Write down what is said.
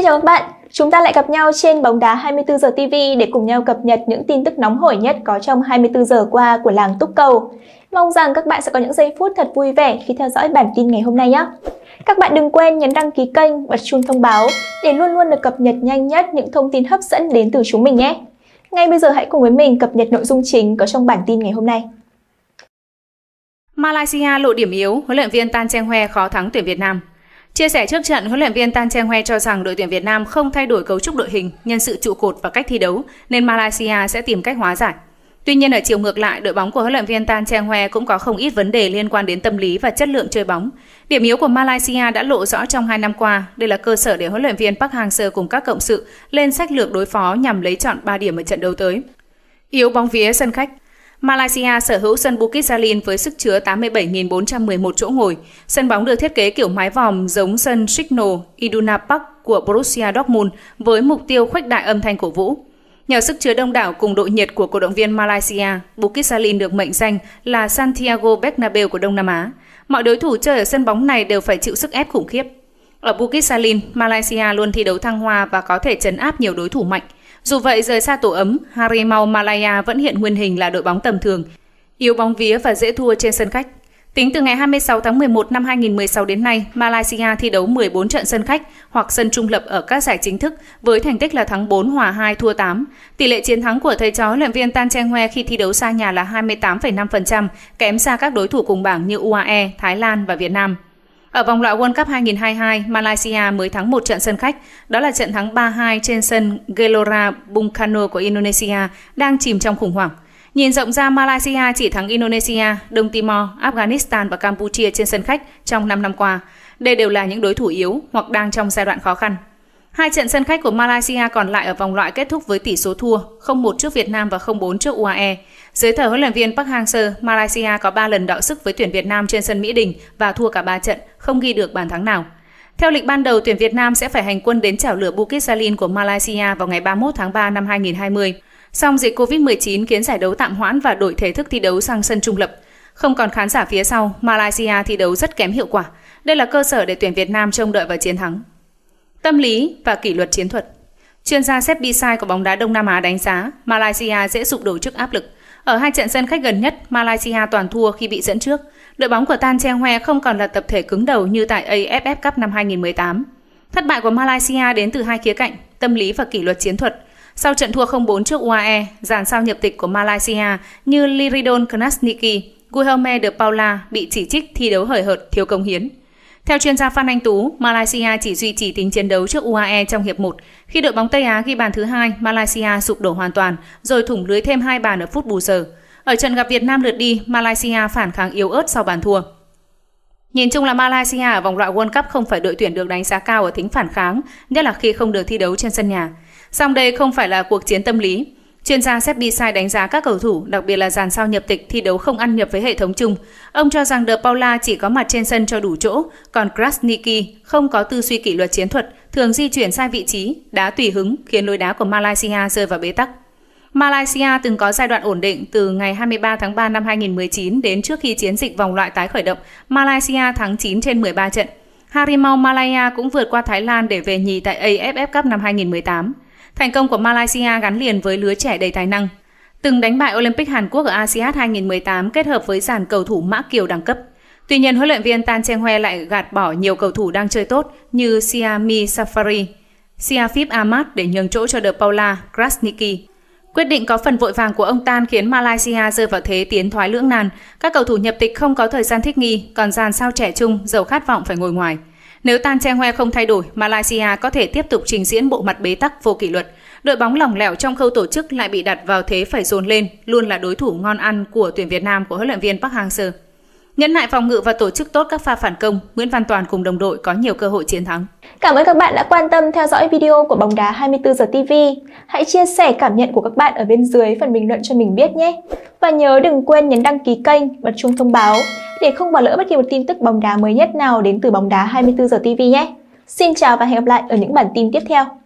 Xin chào các bạn, chúng ta lại gặp nhau trên bóng đá 24 giờ TV để cùng nhau cập nhật những tin tức nóng hổi nhất có trong 24 giờ qua của làng túc cầu. Mong rằng các bạn sẽ có những giây phút thật vui vẻ khi theo dõi bản tin ngày hôm nay nhé. Các bạn đừng quên nhấn đăng ký kênh, bật chuông thông báo để luôn luôn được cập nhật nhanh nhất những thông tin hấp dẫn đến từ chúng mình nhé. Ngay bây giờ hãy cùng với mình cập nhật nội dung chính có trong bản tin ngày hôm nay. Malaysia lộ điểm yếu, huấn luyện viên Tan Cheng Hoe khó thắng tuyển Việt Nam. Chia sẻ trước trận, huấn luyện viên Tan Cheng Hoe cho rằng đội tuyển Việt Nam không thay đổi cấu trúc đội hình, nhân sự trụ cột và cách thi đấu, nên Malaysia sẽ tìm cách hóa giải. Tuy nhiên ở chiều ngược lại, đội bóng của huấn luyện viên Tan Cheng Hoe cũng có không ít vấn đề liên quan đến tâm lý và chất lượng chơi bóng. Điểm yếu của Malaysia đã lộ rõ trong 2 năm qua, đây là cơ sở để huấn luyện viên Park Hang-seo cùng các cộng sự lên sách lược đối phó nhằm lấy chọn 3 điểm ở trận đấu tới. Yếu bóng vía sân khách Malaysia sở hữu sân Bukit Jalil với sức chứa 87.411 chỗ ngồi. Sân bóng được thiết kế kiểu mái vòm giống sân Signal Iduna Park của Borussia Dortmund với mục tiêu khuếch đại âm thanh cổ vũ. Nhờ sức chứa đông đảo cùng độ nhiệt của cổ động viên Malaysia, Bukit Jalil được mệnh danh là Santiago Bernabeu của Đông Nam Á. Mọi đối thủ chơi ở sân bóng này đều phải chịu sức ép khủng khiếp. Ở Bukit Jalil, Malaysia luôn thi đấu thăng hoa và có thể chấn áp nhiều đối thủ mạnh – dù vậy, rời xa tổ ấm, Harimau Malaya vẫn hiện nguyên hình là đội bóng tầm thường, yếu bóng vía và dễ thua trên sân khách. Tính từ ngày 26 tháng 11 năm 2016 đến nay, Malaysia thi đấu 14 trận sân khách hoặc sân trung lập ở các giải chính thức với thành tích là thắng 4 hòa 2 thua 8. Tỷ lệ chiến thắng của thầy chó luyện viên Tan Cheng Hoe khi thi đấu xa nhà là 28,5%, kém xa các đối thủ cùng bảng như UAE, Thái Lan và Việt Nam. Ở vòng loại World Cup 2022, Malaysia mới thắng một trận sân khách, đó là trận thắng 3-2 trên sân Gelora Bungkarno của Indonesia đang chìm trong khủng hoảng. Nhìn rộng ra Malaysia chỉ thắng Indonesia, Đông Timor, Afghanistan và Campuchia trên sân khách trong 5 năm qua. Đây đều là những đối thủ yếu hoặc đang trong giai đoạn khó khăn. Hai trận sân khách của Malaysia còn lại ở vòng loại kết thúc với tỷ số thua 0-1 trước Việt Nam và 0-4 trước UAE. Dưới thời huấn luyện viên Park Hang-seo, Malaysia có 3 lần đọ sức với tuyển Việt Nam trên sân Mỹ Đình và thua cả 3 trận, không ghi được bàn thắng nào. Theo lịch ban đầu, tuyển Việt Nam sẽ phải hành quân đến chảo lửa Bukit Jalil của Malaysia vào ngày 31 tháng 3 năm 2020. Song dịch COVID-19 khiến giải đấu tạm hoãn và đổi thể thức thi đấu sang sân trung lập. Không còn khán giả phía sau, Malaysia thi đấu rất kém hiệu quả. Đây là cơ sở để tuyển Việt Nam trông đợi vào chiến thắng. Tâm lý và kỷ luật chiến thuật Chuyên gia Seth Bisai của bóng đá Đông Nam Á đánh giá Malaysia dễ sụp đổ trước áp lực – ở hai trận sân khách gần nhất, Malaysia toàn thua khi bị dẫn trước. Đội bóng của Tan Cheng Hue không còn là tập thể cứng đầu như tại AFF Cup năm 2018. Thất bại của Malaysia đến từ hai khía cạnh, tâm lý và kỷ luật chiến thuật. Sau trận thua 0-4 trước UAE, dàn sao nhập tịch của Malaysia như Liridon Krasniqi, Guillaume de Paula bị chỉ trích thi đấu hời hợt, thiếu công hiến. Theo chuyên gia Phan Anh Tú, Malaysia chỉ duy trì tính chiến đấu trước UAE trong hiệp 1. Khi đội bóng Tây Á ghi bàn thứ hai, Malaysia sụp đổ hoàn toàn, rồi thủng lưới thêm hai bàn ở phút bù giờ. Ở trận gặp Việt Nam lượt đi, Malaysia phản kháng yếu ớt sau bàn thua. Nhìn chung là Malaysia ở vòng loại World Cup không phải đội tuyển được đánh giá cao ở tính phản kháng, nhất là khi không được thi đấu trên sân nhà. Song đây không phải là cuộc chiến tâm lý. Chuyên gia Seppisai đánh giá các cầu thủ, đặc biệt là dàn sao nhập tịch thi đấu không ăn nhập với hệ thống chung. Ông cho rằng De Paula chỉ có mặt trên sân cho đủ chỗ, còn Krasniki không có tư duy kỷ luật chiến thuật, thường di chuyển sai vị trí, đá tùy hứng khiến lối đá của Malaysia rơi vào bế tắc. Malaysia từng có giai đoạn ổn định từ ngày 23 tháng 3 năm 2019 đến trước khi chiến dịch vòng loại tái khởi động, Malaysia thắng 9 trên 13 trận. Harimau Malaya cũng vượt qua Thái Lan để về nhì tại AFF Cup năm 2018. Thành công của Malaysia gắn liền với lứa trẻ đầy tài năng, từng đánh bại Olympic Hàn Quốc ở ASEAN 2018 kết hợp với dàn cầu thủ Mã Kiều đẳng cấp. Tuy nhiên, huấn luyện viên Tan Cheng Hoe lại gạt bỏ nhiều cầu thủ đang chơi tốt như Siami Safari, Siafip Ahmad để nhường chỗ cho De Paula Krasniki. Quyết định có phần vội vàng của ông Tan khiến Malaysia rơi vào thế tiến thoái lưỡng nan. Các cầu thủ nhập tịch không có thời gian thích nghi, còn dàn sao trẻ chung giàu khát vọng phải ngồi ngoài – nếu Tan Che Hoe không thay đổi, Malaysia có thể tiếp tục trình diễn bộ mặt bế tắc vô kỷ luật. Đội bóng lỏng lẻo trong khâu tổ chức lại bị đặt vào thế phải dồn lên, luôn là đối thủ ngon ăn của tuyển Việt Nam của huấn luyện viên Park Hang-seo. Nhấn lại phòng ngự và tổ chức tốt các pha phản công, Nguyễn Văn Toàn cùng đồng đội có nhiều cơ hội chiến thắng. Cảm ơn các bạn đã quan tâm theo dõi video của bóng đá 24 giờ TV. Hãy chia sẻ cảm nhận của các bạn ở bên dưới phần bình luận cho mình biết nhé. Và nhớ đừng quên nhấn đăng ký kênh, và chuông thông báo để không bỏ lỡ bất kỳ một tin tức bóng đá mới nhất nào đến từ bóng đá 24 giờ TV nhé. Xin chào và hẹn gặp lại ở những bản tin tiếp theo.